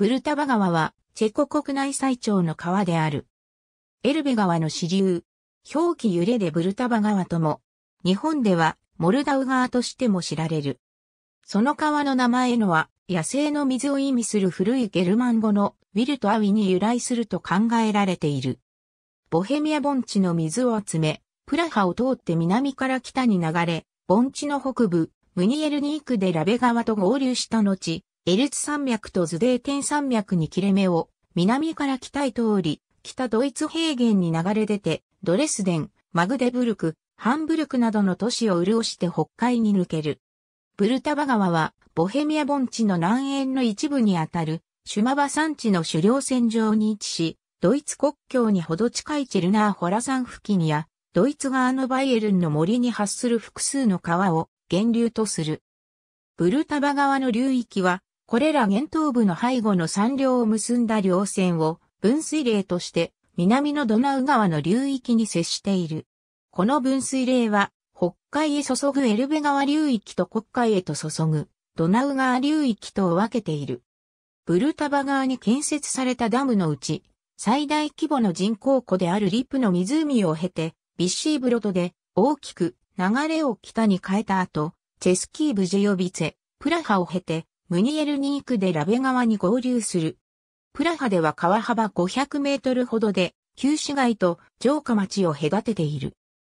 ブルタバ川は、チェコ国内最長の川である。エルベ川の支流、表記揺れでブルタバ川とも、日本ではモルダウ川としても知られる。その川の名前のは、野生の水を意味する古いゲルマン語のウィルトアウィに由来すると考えられている。ボヘミア盆地の水を集め、プラハを通って南から北に流れ、盆地の北部、ムニエルニークでラベ川と合流した後、エルツ山脈とズデーテン山脈に切れ目を、南から北へ通り、北ドイツ平原に流れ出て、ドレスデン、マグデブルク、ハンブルクなどの都市を潤して北海に抜ける。ブルタバ川は、ボヘミア盆地の南縁の一部にあたる、シュマバ山地の狩猟線上に位置し、ドイツ国境にほど近いチェルナーホラ山付近や、ドイツ側のバイエルンの森に発する複数の川を源流とする。ブルタバ川の流域はこれら現東部の背後の山業を結んだ稜線を分水嶺として南のドナウ川の流域に接している。この分水嶺は北海へ注ぐエルベ川流域と国海へと注ぐドナウ川流域とを分けている。ブルタバ川に建設されたダムのうち最大規模の人工湖であるリップの湖を経てビッシーブロトで大きく流れを北に変えた後、チェスキーブジェヨビツェ、プラハを経てムニエルニークでラベ川に合流する。プラハでは川幅500メートルほどで、旧市街と城下町を隔てている。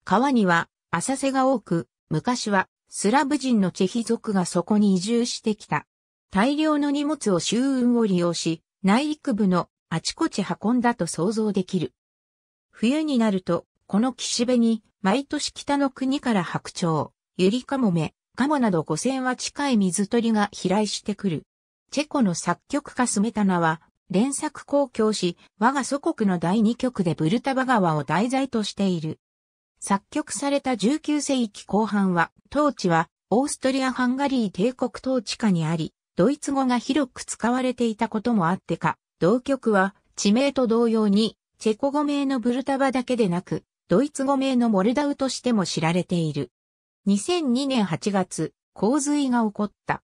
川には浅瀬が多く、昔はスラブ人のチェヒ族がそこに移住してきた。大量の荷物を周運を利用し、内陸部のあちこち運んだと想像できる。冬になると、この岸辺に、毎年北の国から白鳥、ゆりかもめ、カモなど五線は近い水鳥が飛来してくる。チェコの作曲家スメタナは、連作公共し、我が祖国の第二曲でブルタバ川を題材としている。作曲された19世紀後半は、当地は、オーストリア・ハンガリー帝国統治下にあり、ドイツ語が広く使われていたこともあってか、同曲は、地名と同様に、チェコ語名のブルタバだけでなく、ドイツ語名のモルダウとしても知られている。2002年8月、洪水が起こった。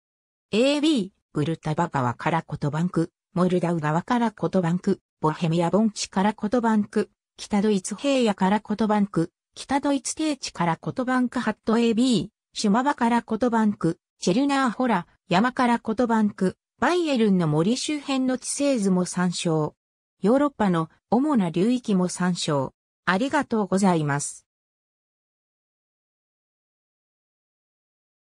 AB、ブルタバ川からコトバンク、モルダウ川からコトバンク、ボヘミア盆地からコトバンク、北ドイツ平野からコトバンク、北ドイツ低地からコトバンクハット AB、シュマバからコトバンク、チェルナーホラ、山からコトバンク、バイエルンの森周辺の地勢図も参照。ヨーロッパの主な流域も参照。ありがとうございます。